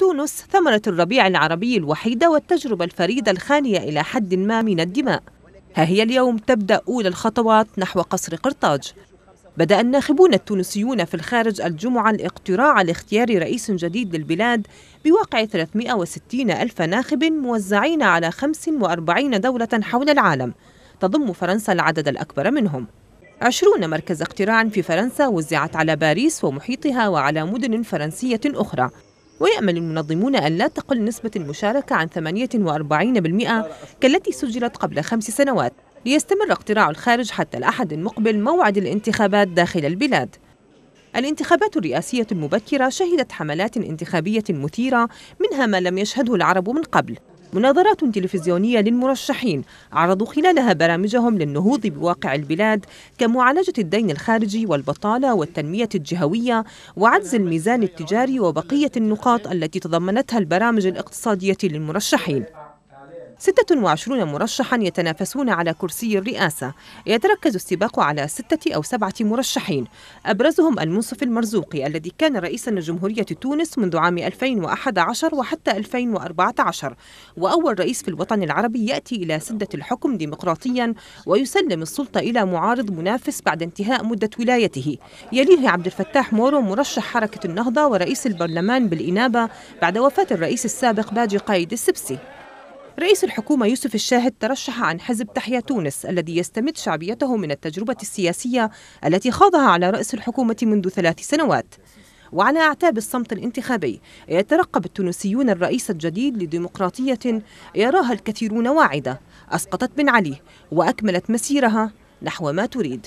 تونس ثمرة الربيع العربي الوحيدة والتجربة الفريدة الخالية إلى حد ما من الدماء ها هي اليوم تبدأ أولى الخطوات نحو قصر قرطاج بدأ الناخبون التونسيون في الخارج الجمعة الاقتراع لاختيار رئيس جديد للبلاد بواقع 360 ألف ناخب موزعين على 45 دولة حول العالم تضم فرنسا العدد الأكبر منهم عشرون مركز اقتراع في فرنسا وزعت على باريس ومحيطها وعلى مدن فرنسية أخرى ويأمل المنظمون أن لا تقل نسبة المشاركة عن 48% كالتي سجلت قبل خمس سنوات ليستمر اقتراع الخارج حتى الأحد المقبل موعد الانتخابات داخل البلاد الانتخابات الرئاسية المبكرة شهدت حملات انتخابية مثيرة منها ما لم يشهده العرب من قبل مناظرات تلفزيونية للمرشحين عرضوا خلالها برامجهم للنهوض بواقع البلاد كمعالجة الدين الخارجي والبطالة والتنمية الجهوية وعجز الميزان التجاري وبقية النقاط التي تضمنتها البرامج الاقتصادية للمرشحين 26 مرشحا يتنافسون على كرسي الرئاسة يتركز السباق على ستة أو سبعة مرشحين أبرزهم المنصف المرزوقي الذي كان رئيسا لجمهورية تونس منذ عام 2011 وحتى 2014 وأول رئيس في الوطن العربي يأتي إلى سدة الحكم ديمقراطيا ويسلم السلطة إلى معارض منافس بعد انتهاء مدة ولايته يليه عبد الفتاح مورو مرشح حركة النهضة ورئيس البرلمان بالإنابة بعد وفاة الرئيس السابق باجي قايد السبسي رئيس الحكومة يوسف الشاهد ترشح عن حزب تحيا تونس الذي يستمد شعبيته من التجربة السياسية التي خاضها على رأس الحكومة منذ ثلاث سنوات وعلى أعتاب الصمت الانتخابي يترقب التونسيون الرئيس الجديد لديمقراطية يراها الكثيرون واعدة أسقطت بن علي وأكملت مسيرها نحو ما تريد